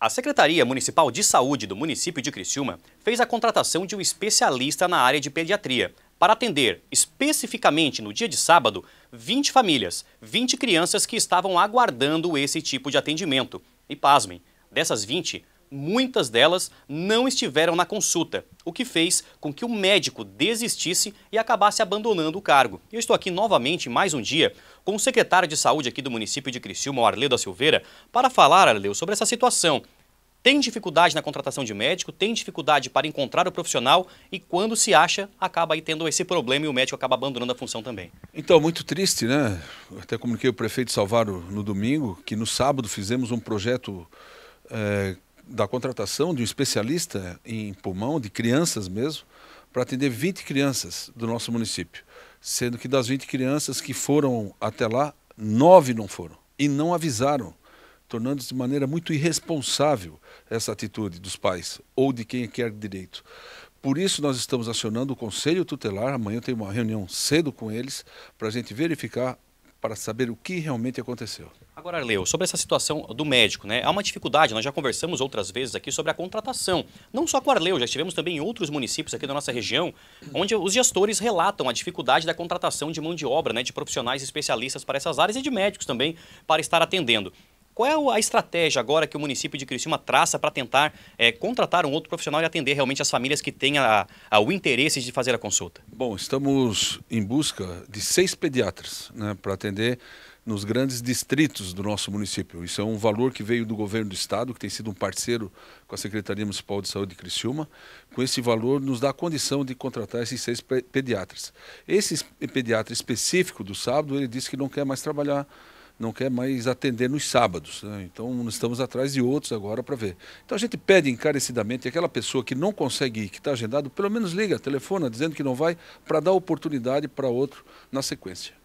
A Secretaria Municipal de Saúde do município de Criciúma fez a contratação de um especialista na área de pediatria para atender, especificamente no dia de sábado, 20 famílias, 20 crianças que estavam aguardando esse tipo de atendimento. E pasmem, dessas 20, muitas delas não estiveram na consulta, o que fez com que o médico desistisse e acabasse abandonando o cargo. Eu estou aqui novamente, mais um dia, com o secretário de saúde aqui do município de Criciúma, Arleu da Silveira, para falar, Arleu, sobre essa situação. Tem dificuldade na contratação de médico, tem dificuldade para encontrar o profissional e quando se acha, acaba aí tendo esse problema e o médico acaba abandonando a função também. Então, muito triste, né? até comuniquei o prefeito Salvaro no domingo, que no sábado fizemos um projeto é, da contratação de um especialista em pulmão, de crianças mesmo, para atender 20 crianças do nosso município. Sendo que das 20 crianças que foram até lá, nove não foram e não avisaram, tornando de maneira muito irresponsável essa atitude dos pais ou de quem quer direito. Por isso nós estamos acionando o Conselho Tutelar, amanhã tem uma reunião cedo com eles, para a gente verificar para saber o que realmente aconteceu. Agora, Leo, sobre essa situação do médico, né? Há uma dificuldade, nós já conversamos outras vezes aqui sobre a contratação. Não só com Arleu, já estivemos também em outros municípios aqui da nossa região, onde os gestores relatam a dificuldade da contratação de mão de obra, né? De profissionais especialistas para essas áreas e de médicos também para estar atendendo. Qual é a estratégia agora que o município de Criciúma traça para tentar é, contratar um outro profissional e atender realmente as famílias que têm a, a, o interesse de fazer a consulta? Bom, estamos em busca de seis pediatras né, para atender nos grandes distritos do nosso município. Isso é um valor que veio do governo do estado, que tem sido um parceiro com a Secretaria Municipal de Saúde de Criciúma. Com esse valor, nos dá a condição de contratar esses seis pediatras. Esse pediatra específico do sábado, ele disse que não quer mais trabalhar não quer mais atender nos sábados. Né? Então, estamos atrás de outros agora para ver. Então, a gente pede encarecidamente aquela pessoa que não consegue ir, que está agendado, pelo menos liga, telefona, dizendo que não vai, para dar oportunidade para outro na sequência.